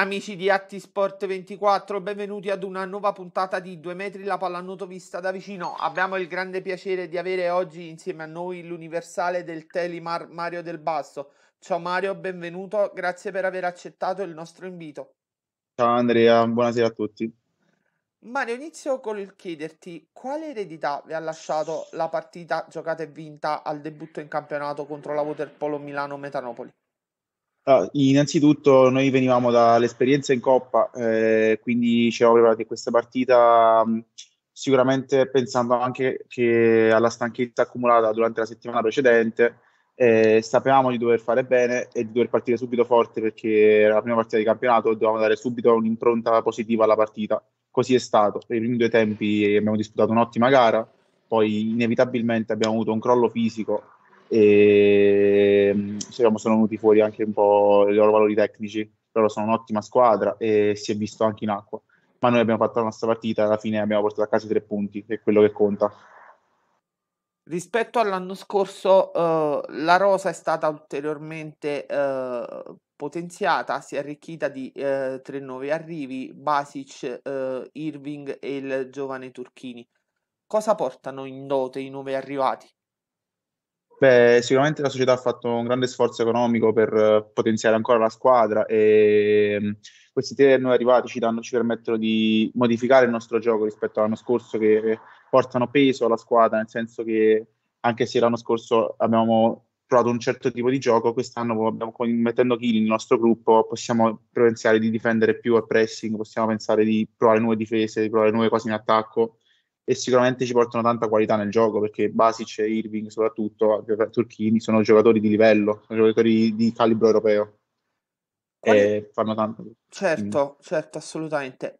Amici di Atti Sport 24, benvenuti ad una nuova puntata di 2 metri la pallanuto vista da vicino. Abbiamo il grande piacere di avere oggi insieme a noi l'universale del Telimar Mario Del Basso. Ciao Mario, benvenuto, grazie per aver accettato il nostro invito. Ciao Andrea, buonasera a tutti. Mario, inizio col chiederti quale eredità vi ha lasciato la partita giocata e vinta al debutto in campionato contro la Waterpolo Milano Metanopoli? Ah, innanzitutto noi venivamo dall'esperienza in Coppa, eh, quindi ci eravamo preparati questa partita mh, mm, sicuramente pensando anche alla stanchezza accumulata durante la settimana precedente, eh, sapevamo di dover fare bene e di dover partire subito forte perché era la prima partita di campionato e dovevamo dare subito un'impronta positiva alla partita. Così è stato, per i primi due tempi abbiamo disputato un'ottima gara, poi inevitabilmente abbiamo avuto un crollo fisico e diciamo, sono venuti fuori anche un po' i loro valori tecnici. Loro sono un'ottima squadra e si è visto anche in acqua. Ma noi abbiamo fatto la nostra partita e alla fine abbiamo portato a casa i tre punti, è quello che conta. Rispetto all'anno scorso, eh, la rosa è stata ulteriormente eh, potenziata, si è arricchita di eh, tre nuovi arrivi, Basic, eh, Irving e il giovane Turchini. Cosa portano in dote i nuovi arrivati? Beh, sicuramente la società ha fatto un grande sforzo economico per eh, potenziare ancora la squadra e mm, questi tre nuovi arrivati ci, danno, ci permettono di modificare il nostro gioco rispetto all'anno scorso che portano peso alla squadra, nel senso che anche se l'anno scorso abbiamo provato un certo tipo di gioco, quest'anno abbiamo, mettendo Kili nel nostro gruppo possiamo pensare di difendere più al pressing, possiamo pensare di provare nuove difese, di provare nuove cose in attacco e sicuramente ci portano tanta qualità nel gioco perché Basic e Irving soprattutto, Turchini, sono giocatori di livello, sono giocatori di calibro europeo Quali... e fanno tanto. Certo, mm. certo, assolutamente.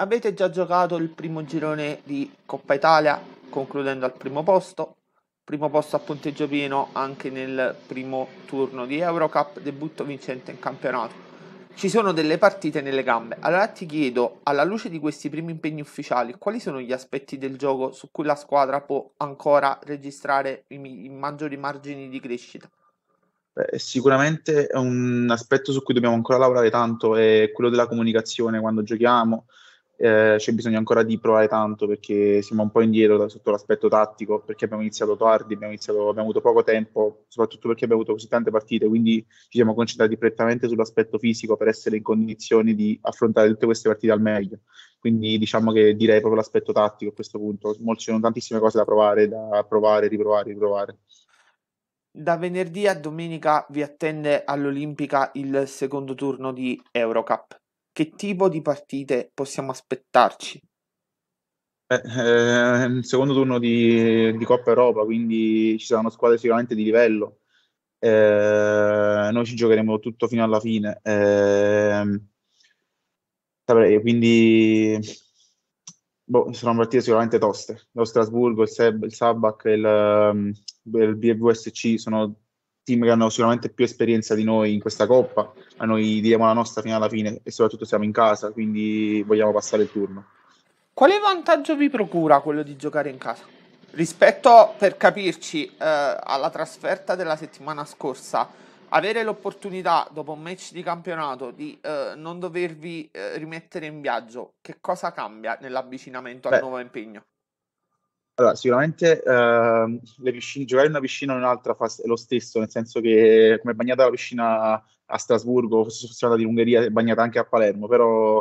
Avete già giocato il primo girone di Coppa Italia concludendo al primo posto, primo posto a punteggio pieno anche nel primo turno di Eurocup, debutto vincente in campionato. Ci sono delle partite nelle gambe, allora ti chiedo, alla luce di questi primi impegni ufficiali, quali sono gli aspetti del gioco su cui la squadra può ancora registrare i, i maggiori margini di crescita? Beh, sicuramente un aspetto su cui dobbiamo ancora lavorare tanto è quello della comunicazione quando giochiamo, eh, c'è bisogno ancora di provare tanto perché siamo un po' indietro da, sotto l'aspetto tattico perché abbiamo iniziato tardi, abbiamo, iniziato, abbiamo, avuto poco tempo, soprattutto perché abbiamo avuto così tante partite, quindi ci siamo concentrati prettamente sull'aspetto fisico per essere in condizioni di affrontare tutte queste partite al meglio. Quindi diciamo che direi proprio l'aspetto tattico a questo punto, ci sono tantissime cose da provare, da provare, riprovare, riprovare. Da venerdì a domenica vi attende all'Olimpica il secondo turno di Eurocup che tipo di partite possiamo aspettarci? Eh, eh, secondo turno di, di, Coppa Europa, quindi ci saranno squadre sicuramente di livello. Eh, noi ci giocheremo tutto fino alla fine. Saprei, ehm, quindi boh, saranno partite sicuramente toste. Lo Strasburgo, il, Seb, il Sabac, il, ehm, il BWSC sono team che hanno sicuramente più esperienza di noi in questa coppa, ma noi diremo la nostra fino alla fine e soprattutto siamo in casa, quindi vogliamo passare il turno. Quale vantaggio vi procura quello di giocare in casa? Rispetto, per capirci, eh, alla trasferta della settimana scorsa, avere l'opportunità dopo un match di campionato di eh, non dovervi eh, rimettere in viaggio, che cosa cambia nell'avvicinamento Beh, al nuovo impegno? Allora, sicuramente ehm, piscine, giocare in una piscina o in un'altra fa lo stesso, nel senso che come bagnata la piscina a Strasburgo, sono stata di Ungheria è bagnata anche a Palermo, però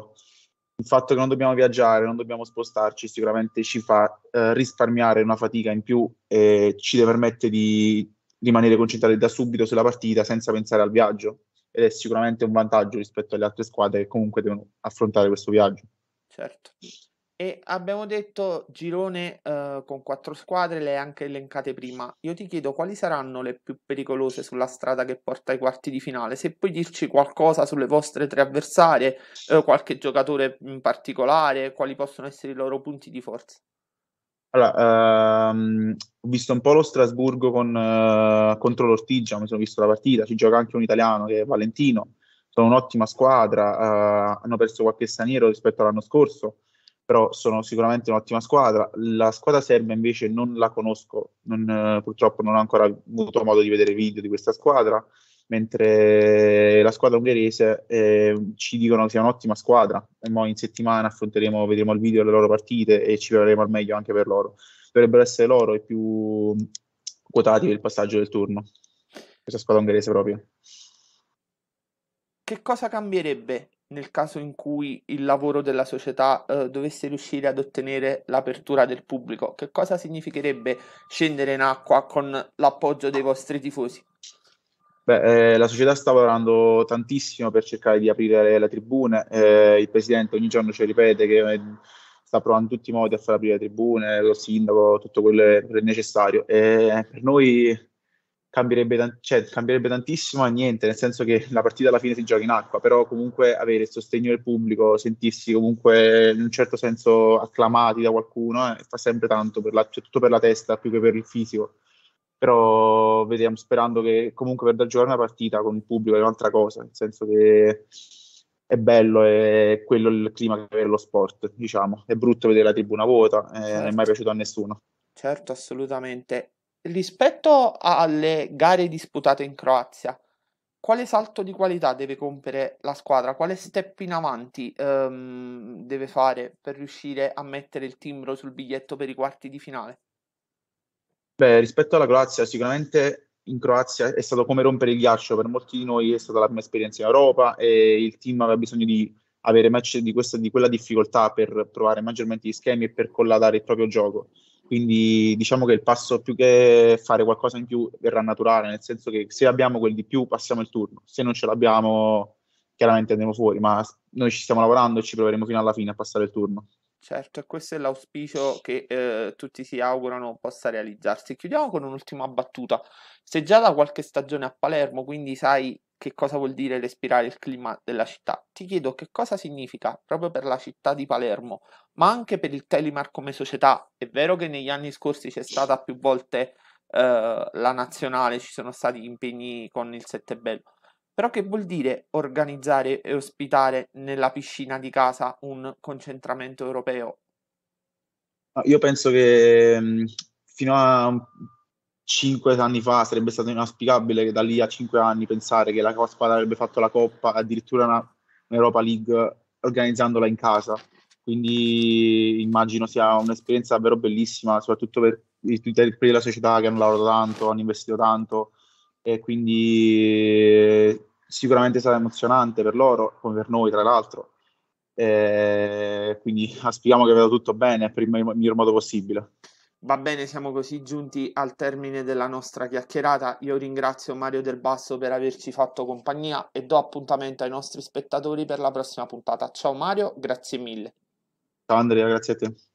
il fatto che non dobbiamo viaggiare, non dobbiamo spostarci, sicuramente ci fa eh, risparmiare una fatica in più e ci permette di rimanere concentrati da subito sulla partita senza pensare al viaggio ed è sicuramente un vantaggio rispetto alle altre squadre che comunque devono affrontare questo viaggio. Certo. E abbiamo detto girone eh, con quattro squadre, le hai anche elencate prima. Io ti chiedo quali saranno le più pericolose sulla strada che porta ai quarti di finale. Se puoi dirci qualcosa sulle vostre tre avversarie, eh, qualche giocatore in particolare, quali possono essere i loro punti di forza. Allora, ehm, ho visto un po' lo Strasburgo con, eh, contro l'Ortigia, mi sono visto la partita, ci gioca anche un italiano che è Valentino, sono un'ottima squadra, eh, hanno perso qualche straniero rispetto all'anno scorso però sono sicuramente un'ottima squadra. La squadra serba invece non la conosco, non, eh, purtroppo non ho ancora avuto modo di vedere video di questa squadra, mentre la squadra ungherese eh, ci dicono che sia un'ottima squadra. E in settimana affronteremo, vedremo il video delle loro partite e ci proveremo al meglio anche per loro. Dovrebbero essere loro i più quotati per il passaggio del turno. Questa squadra ungherese proprio. Che cosa cambierebbe nel caso in cui il lavoro della società eh, dovesse riuscire ad ottenere l'apertura del pubblico? Che cosa significherebbe scendere in acqua con l'appoggio dei vostri tifosi? Beh, eh, la società sta lavorando tantissimo per cercare di aprire le, le tribune, eh, il presidente ogni giorno ci ripete che eh, sta provando in tutti i modi a far aprire le tribune, lo sindaco, tutto quello che è necessario. Eh, per noi cambierebbe, t- cioè, cambierebbe tantissimo a niente, nel senso che la partita alla fine si gioca in acqua, però comunque avere il sostegno del pubblico, sentirsi comunque in un certo senso acclamati da qualcuno, eh, fa sempre tanto, per la, cioè, tutto per la testa più che per il fisico. Però vediamo, sperando che comunque per da giocare una partita con il pubblico è un'altra cosa, nel senso che è bello, è quello il clima che avere lo sport, diciamo. È brutto vedere la tribuna vuota, eh, certo. non è mai certo. piaciuto a nessuno. Certo, assolutamente rispetto alle gare disputate in Croazia, quale salto di qualità deve compiere la squadra? Quale step in avanti ehm, deve fare per riuscire a mettere il timbro sul biglietto per i quarti di finale? Beh, rispetto alla Croazia, sicuramente in Croazia è stato come rompere il ghiaccio, per molti di noi è stata la prima esperienza in Europa e il team aveva bisogno di avere match di, questa, di quella difficoltà per provare maggiormente gli schemi e per collatare il proprio gioco. Quindi diciamo che il passo più che fare qualcosa in più verrà naturale, nel senso che se abbiamo quel di più passiamo il turno, se non ce l'abbiamo chiaramente andiamo fuori, ma noi ci stiamo lavorando e ci proveremo fino alla fine a passare il turno. Certo, questo è l'auspicio che eh, tutti si augurano possa realizzarsi. Chiudiamo con un'ultima battuta. Sei già da qualche stagione a Palermo, quindi sai che cosa vuol dire respirare il clima della città, ti chiedo che cosa significa proprio per la città di Palermo, ma anche per il Telimar come società. È vero che negli anni scorsi c'è stata più volte eh, la nazionale, ci sono stati impegni con il Sette Bello, però che vuol dire organizzare e ospitare nella piscina di casa un concentramento europeo? Ah, io penso che fino a 5 anni fa sarebbe stato inaspicabile che da lì a 5 anni pensare che la squadra avrebbe fatto la Coppa, addirittura una, un'Europa League organizzandola in casa. Quindi immagino sia un'esperienza davvero bellissima, soprattutto per, i per della società che hanno lavorato tanto, hanno investito tanto e quindi sicuramente sarà emozionante per loro, come per noi tra l'altro. E quindi aspiriamo che vada tutto bene per il miglior modo possibile. Va bene, siamo così giunti al termine della nostra chiacchierata. Io ringrazio Mario Del Basso per averci fatto compagnia e do appuntamento ai nostri spettatori per la prossima puntata. Ciao Mario, grazie mille. Ciao Andrea, grazie a te.